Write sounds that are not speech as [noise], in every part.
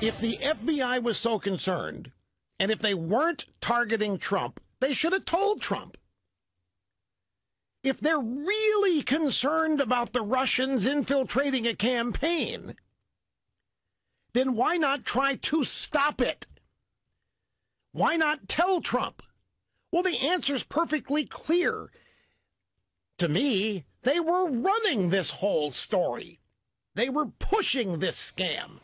If the FBI was so concerned, and if they weren't targeting Trump, they should have told Trump. If they're really concerned about the Russians infiltrating a campaign, then why not try to stop it? Why not tell Trump? Well, the answer's perfectly clear. To me, they were running this whole story. They were pushing this scam.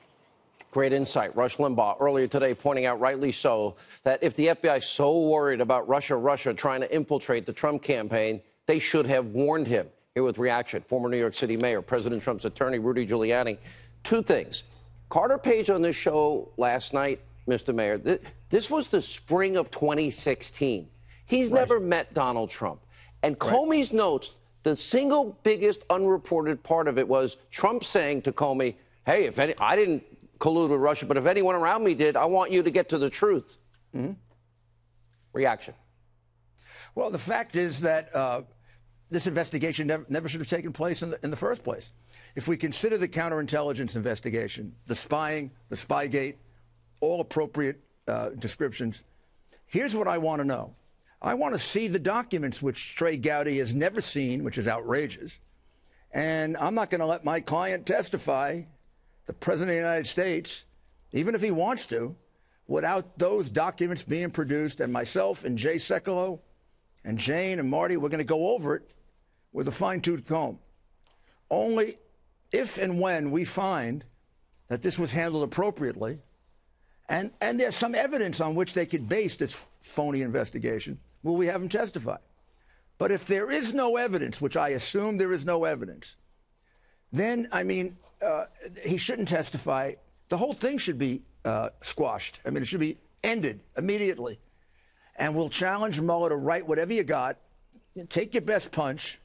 Great insight. Rush Limbaugh earlier today pointing out, rightly so, that if the FBI is so worried about Russia, Russia trying to infiltrate the Trump campaign, they should have warned him. Here with reaction, former New York City Mayor, President Trump's attorney, Rudy Giuliani. Two things. Carter Page on this show last night, Mr. Mayor, th this was the spring of 2016. He's right. never met Donald Trump. And Comey's right. notes, the single biggest unreported part of it was Trump saying to Comey, hey, if any, I didn't collude with Russia, but if anyone around me did, I want you to get to the truth. Mm-hmm. Reaction. Well, the fact is that uh, this investigation never, never, should have taken place in the, in the first place. If we consider the counterintelligence investigation, the spying, the spygate, all appropriate uh, descriptions, here's what I want to know. I want to see the documents which Trey Gowdy has never seen, which is outrageous. And I'm not going to let my client testify the President of the United States, even if he wants to, without those documents being produced, and myself and Jay Sekulow and Jane and Marty, we're going to go over it with a fine tooth comb. Only if and when we find that this was handled appropriately, and, and there's some evidence on which they could base this phony investigation, will we have them testify. But if there is no evidence, which I assume there is no evidence, then, I mean, uh, he shouldn't testify. The whole thing should be uh, squashed. I mean, it should be ended immediately. And we'll challenge Mueller to write whatever you got, take your best punch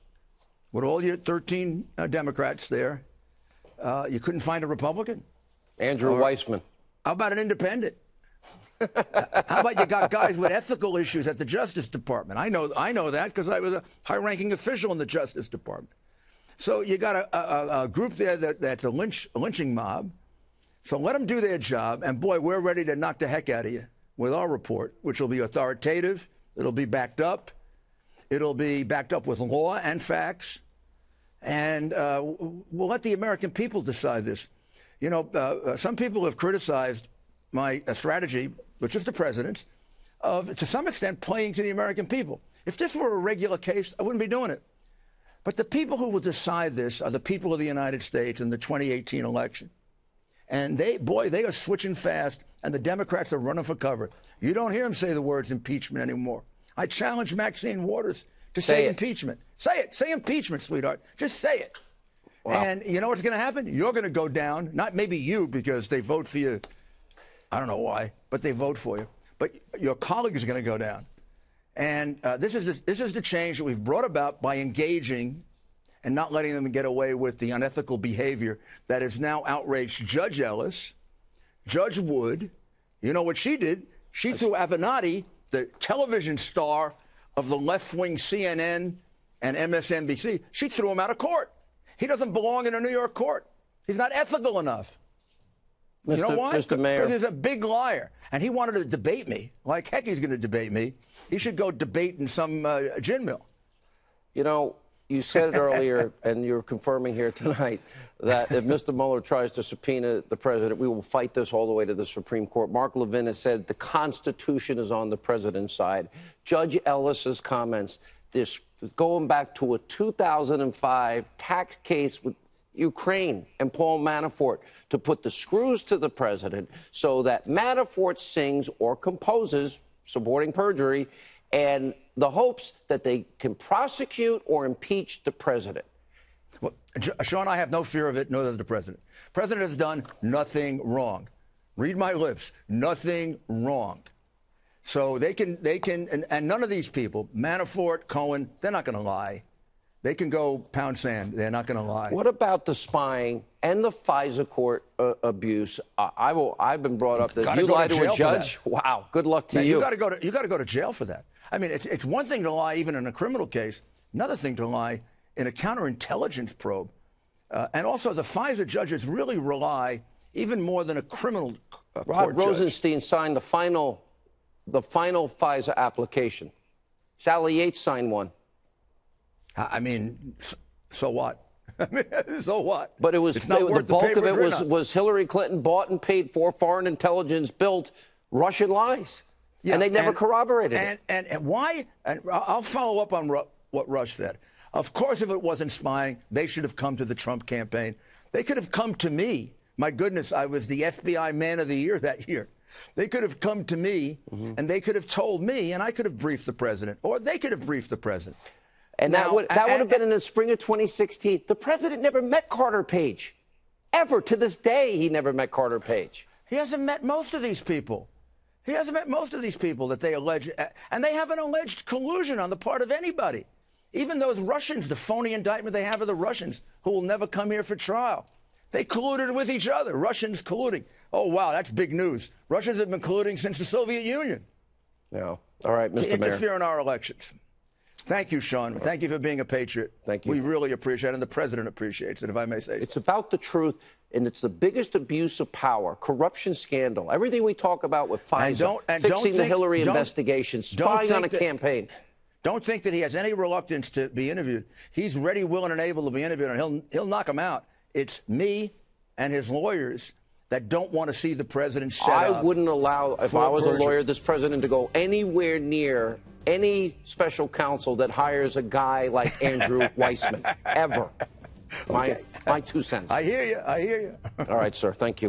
with all your 13 uh, Democrats there. Uh, you couldn't find a Republican? Andrew or, Weissman. How about an independent? [laughs] How about you got guys with ethical issues at the Justice Department? I know, I know that because I was a high-ranking official in the Justice Department. So you got a, a, a group there that, that's a lynch, lynching mob. So let them do their job. And boy, we're ready to knock the heck out of you with our report, which will be authoritative, it'll be backed up, it'll be backed up with law and facts. And uh, we'll let the American people decide this. You know, uh, uh, some people have criticized my uh, strategy, which is the president's, of to some extent playing to the American people. If this were a regular case, I wouldn't be doing it. But the people who will decide this are the people of the United States in the 2018 election. And they, boy, they are switching fast, and the Democrats are running for cover. You don't hear them say the words impeachment anymore. I challenge Maxine Waters to say, say impeachment. Say it. Say impeachment, sweetheart. Just say it. Wow. And you know what's going to happen? You're going to go down. Not maybe you, because they vote for you. I don't know why, but they vote for you. But your colleagues are going to go down. And uh, this, is the, this is the change that we've brought about by engaging and not letting them get away with the unethical behavior that has now outraged Judge Ellis, Judge Wood. You know what she did? She threw Avenatti, the television star of the left wing CNN and MSNBC, she threw him out of court. He doesn't belong in a New York court. He's not ethical enough. Mr. You know why? Mr. Mayor. Because he's a big liar. And he wanted to debate me. Like heck, he's going to debate me. He should go debate in some uh, gin mill. You know, you said it earlier, [laughs] and you're confirming here tonight that if Mr. Mueller tries to subpoena the president, we will fight this all the way to the Supreme Court. Mark Levin has said the Constitution is on the president's side. Judge Ellis's comments, this going back to a 2005 tax case with Ukraine and Paul Manafort to put the screws to the president so that Manafort sings or composes, supporting perjury, and the hopes that they can prosecute or impeach the president. Well, Sean, I have no fear of it, nor does the president. President has done nothing wrong. Read my lips. Nothing wrong. So they can, they can, and, and none of these people, Manafort, Cohen, they're not going to lie. They can go pound sand. They're not going to lie. What about the spying and the FISA court uh, abuse? Uh, I will, I've been brought up that to you lie to, to a judge. Wow. Good luck to Man, you. You got to go to you got to go to jail for that. I mean, it's, it's one thing to lie even in a criminal case. Another thing to lie in a counterintelligence probe. Uh, and also, the FISA judges really rely even more than a criminal uh, Rod Rosenstein judge. signed the final, the final FISA application. Sally Yates signed one. I mean, so what? [laughs] so what? But it was it, the bulk the of it was, was Hillary Clinton bought and paid for foreign intelligence built Russian lies. Yeah, and they never and, corroborated and, it. And, and why? And I'll follow up on Ru what Rush said. Of course, if it wasn't spying, they should have come to the Trump campaign. They could have come to me. My goodness, I was the FBI man of the year [laughs] that year. They could have come to me mm -hmm. and they could have told me, and I could have briefed the president, or they could have briefed the president. And now, that would that would have been in the spring of 2016. The president never met Carter Page. Ever to this day, he never met Carter Page. He hasn't met most of these people. He hasn't met most of these people that they allege, uh, and they have an alleged collusion on the part of anybody. Even those Russians, the phony indictment they have of the Russians who will never come here for trial. They colluded with each other, Russians colluding. Oh, wow, that's big news. Russians have been colluding since the Soviet Union. No. All right, Mr. To interfere in our elections. Thank you, Sean. Thank you for being a patriot. Thank you. We really appreciate it, and the president appreciates it, if I may say so. It's about the truth, and it's the biggest abuse of power, corruption scandal, everything we talk about with and don't, and fixing think, the Hillary investigation, spying on a that, campaign. Don't think that he has any reluctance to be interviewed. He's ready, willing, and able to be interviewed, and he'll, he'll knock him out. It's me and his lawyers that don't want to see the president set I wouldn't allow, if I was a lawyer, this president to go anywhere near any special counsel that hires a guy like Andrew [laughs] Weissman ever. My, okay. my two cents. I hear you. I hear you. All right, sir. Thank you.